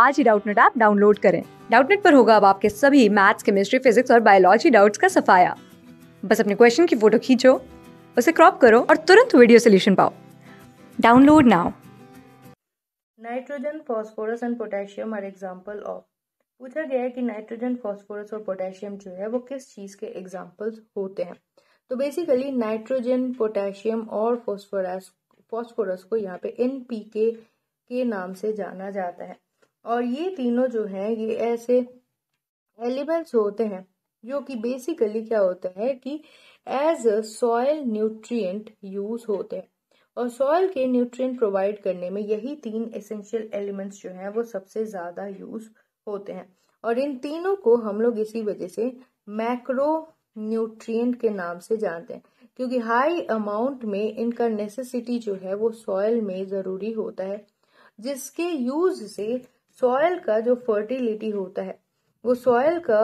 आज ही Doubtnut app download करें डाउटनेट पर होगा अब आपके सभी मैथ्स केमिस्ट्री फिजिक्स और बायोलॉजी डाउट्स का सफाया बस अपने क्वेश्चन की फोटो खींचो उसे क्रॉप करो और तुरंत वीडियो सोल्यूशन पाओ download now nitrogen phosphorus and potassium are example of पूछा गया है कि नाइट्रोजन फॉस्फोरस और पोटेशियम जो है वो किस चीज़ के एग्जाम्पल्स होते हैं तो बेसिकली नाइट्रोजन पोटेशियम और फॉस्फोरस फॉस्फोरस को यहाँ पे एन के नाम से जाना जाता है और ये तीनों जो हैं ये ऐसे एलिमेंट्स होते हैं जो कि बेसिकली क्या होता है कि as a soil nutrient use होते हैं और सॉयल के न्यूट्रिएंट प्रोवाइड करने में यही तीन एसेंशियल एलिमेंट्स जो हैं वो सबसे ज़्यादा यूज होते हैं और इन तीनों को हम लोग इसी वजह से मैक्रो न्यूट्रिएंट के नाम से जानते हैं क्योंकि हाई अमाउंट में इनका नेसेसिटी जो है वो सॉयल में ज़रूरी होता है जिसके यूज से सॉयल का जो फर्टिलिटी होता है वो सॉयल का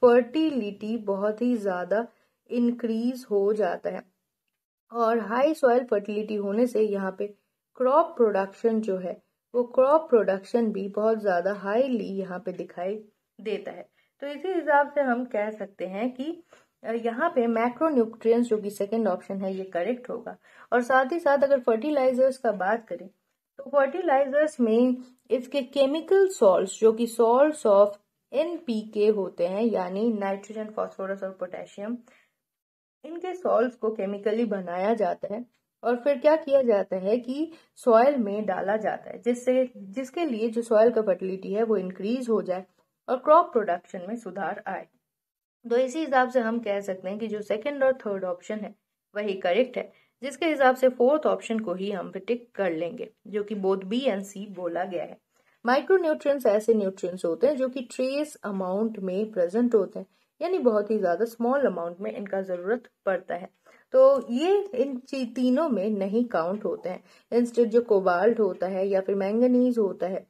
फर्टिलिटी बहुत ही ज़्यादा इंक्रीज हो जाता है और हाई सॉयल फर्टिलिटी होने से यहाँ पे क्रॉप प्रोडक्शन जो है वो क्रॉप प्रोडक्शन भी बहुत ज़्यादा हाईली यहाँ पे दिखाई देता है तो इसी हिसाब से हम कह सकते हैं कि यहाँ पे मैक्रोन्यूट्रिय जो कि सेकेंड ऑप्शन है ये करेक्ट होगा और साथ ही साथ अगर फर्टिलाइजर्स का बात करें तो फर्टिलाइजर्स में इसके केमिकल सॉल्ट जो कि सॉल्ट ऑफ एनपीके होते हैं यानी नाइट्रोजन फास्फोरस और पोटेशियम इनके सॉल्ट को केमिकली बनाया जाता है और फिर क्या किया जाता है कि सॉयल में डाला जाता है जिससे जिसके लिए जो सॉयल का फर्टिलिटी है वो इंक्रीज हो जाए और क्रॉप प्रोडक्शन में सुधार आए तो इसी हिसाब से हम कह सकते हैं कि जो सेकेंड और थर्ड ऑप्शन है वही करेक्ट है जिसके हिसाब से फोर्थ ऑप्शन को ही हम टिक कर लेंगे जो कि बोथ बी एंड सी बोला गया है न्यूट्रिय ऐसे न्यूट्रिय होते हैं जो कि ट्रेस अमाउंट में प्रेजेंट होते हैं यानी बहुत ही ज्यादा स्मॉल अमाउंट में इनका जरूरत पड़ता है तो ये इन तीनों में नहीं काउंट होते हैं इंस्टेड जो कोबाल्ट होता है या फिर मैंगनीज होता है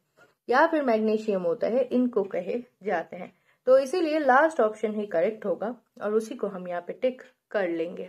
या फिर मैग्नीशियम होता है इनको कहे जाते हैं तो इसीलिए लास्ट ऑप्शन ही करेक्ट होगा और उसी को हम यहाँ पे टिक कर लेंगे